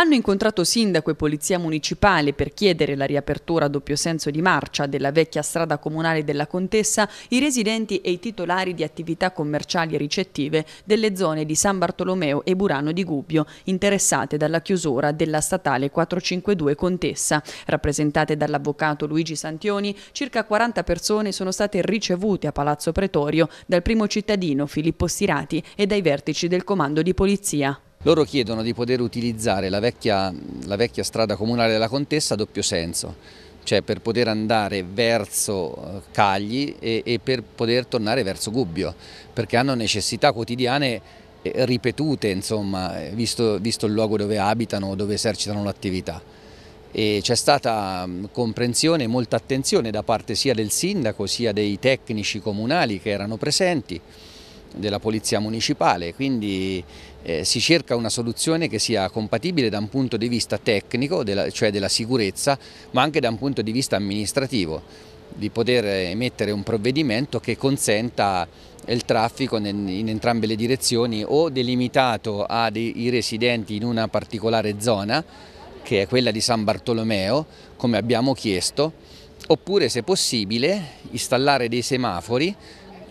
hanno incontrato sindaco e polizia municipale per chiedere la riapertura a doppio senso di marcia della vecchia strada comunale della Contessa i residenti e i titolari di attività commerciali e ricettive delle zone di San Bartolomeo e Burano di Gubbio, interessate dalla chiusura della statale 452 Contessa. Rappresentate dall'avvocato Luigi Santioni, circa 40 persone sono state ricevute a Palazzo Pretorio dal primo cittadino Filippo Stirati e dai vertici del comando di polizia. Loro chiedono di poter utilizzare la vecchia, la vecchia strada comunale della Contessa a doppio senso, cioè per poter andare verso eh, Cagli e, e per poter tornare verso Gubbio, perché hanno necessità quotidiane eh, ripetute, insomma, eh, visto, visto, il luogo dove abitano o dove esercitano l'attività. C'è stata mm, comprensione e molta attenzione da parte sia del sindaco sia dei tecnici comunali che erano presenti della Polizia Municipale, quindi eh, si cerca una soluzione che sia compatibile da un punto di vista tecnico, della, cioè della sicurezza, ma anche da un punto di vista amministrativo, di poter emettere un provvedimento che consenta il traffico in entrambe le direzioni o delimitato ai residenti in una particolare zona, che è quella di San Bartolomeo, come abbiamo chiesto, oppure se possibile installare dei semafori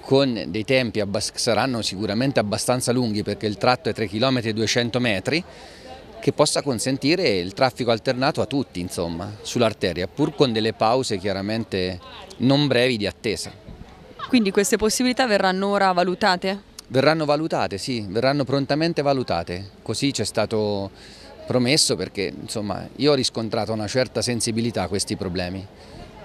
con dei tempi che saranno sicuramente abbastanza lunghi perché il tratto è 3 km e 200 metri, che possa consentire il traffico alternato a tutti insomma, sull'arteria, pur con delle pause chiaramente non brevi di attesa. Quindi queste possibilità verranno ora valutate? Verranno valutate, sì, verranno prontamente valutate, così c'è stato promesso perché insomma, io ho riscontrato una certa sensibilità a questi problemi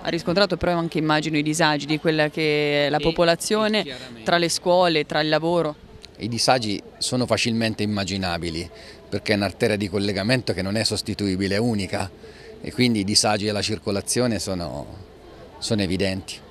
ha riscontrato però anche immagino i disagi di quella che è la popolazione tra le scuole, tra il lavoro. I disagi sono facilmente immaginabili perché è un'arteria di collegamento che non è sostituibile, è unica e quindi i disagi alla circolazione sono, sono evidenti.